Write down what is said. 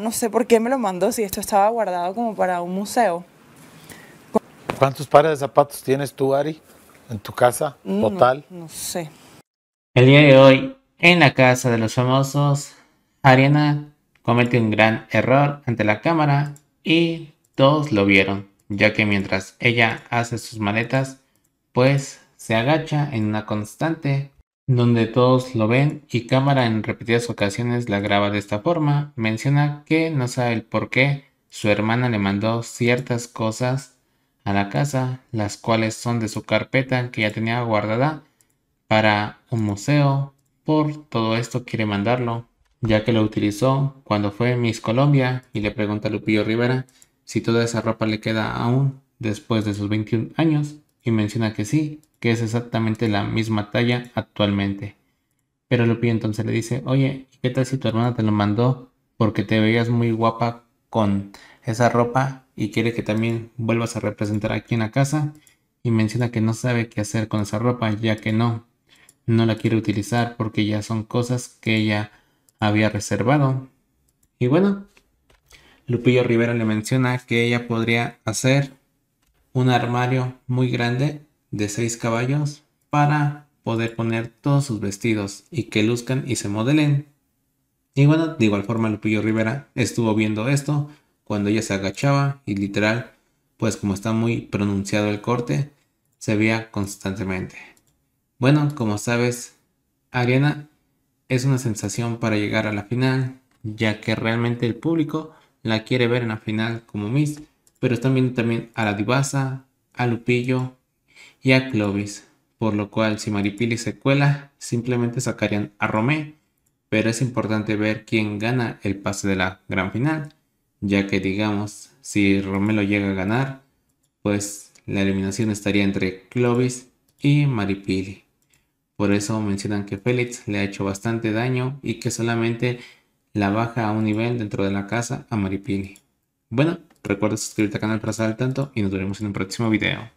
no sé por qué me lo mandó, si esto estaba guardado como para un museo. ¿Cuántos pares de zapatos tienes tú, Ari, en tu casa mm, total? No, no sé. El día de hoy, en la casa de los famosos, Ariana comete un gran error ante la cámara y todos lo vieron, ya que mientras ella hace sus maletas, pues se agacha en una constante donde todos lo ven y cámara en repetidas ocasiones la graba de esta forma. Menciona que no sabe el por qué su hermana le mandó ciertas cosas a la casa, las cuales son de su carpeta que ya tenía guardada para un museo. Por todo esto quiere mandarlo, ya que lo utilizó cuando fue Miss Colombia y le pregunta a Lupillo Rivera si toda esa ropa le queda aún después de sus 21 años y menciona que sí, que es exactamente la misma talla actualmente. Pero Lupillo entonces le dice, oye, qué tal si tu hermana te lo mandó porque te veías muy guapa con esa ropa y quiere que también vuelvas a representar aquí en la casa? Y menciona que no sabe qué hacer con esa ropa, ya que no, no la quiere utilizar porque ya son cosas que ella había reservado. Y bueno, Lupillo Rivera le menciona que ella podría hacer un armario muy grande de 6 caballos para poder poner todos sus vestidos y que luzcan y se modelen. Y bueno, de igual forma Lupillo Rivera estuvo viendo esto cuando ella se agachaba y literal, pues como está muy pronunciado el corte, se veía constantemente. Bueno, como sabes, Ariana es una sensación para llegar a la final, ya que realmente el público la quiere ver en la final como Miss pero están viendo también a la divasa, a Lupillo y a Clovis, por lo cual si Maripili se cuela, simplemente sacarían a Romé, pero es importante ver quién gana el pase de la gran final, ya que digamos, si Romé lo llega a ganar, pues la eliminación estaría entre Clovis y Maripili. Por eso mencionan que Félix le ha hecho bastante daño y que solamente la baja a un nivel dentro de la casa a Maripili. Bueno, Recuerda suscribirte al canal para estar al tanto y nos vemos en un próximo video.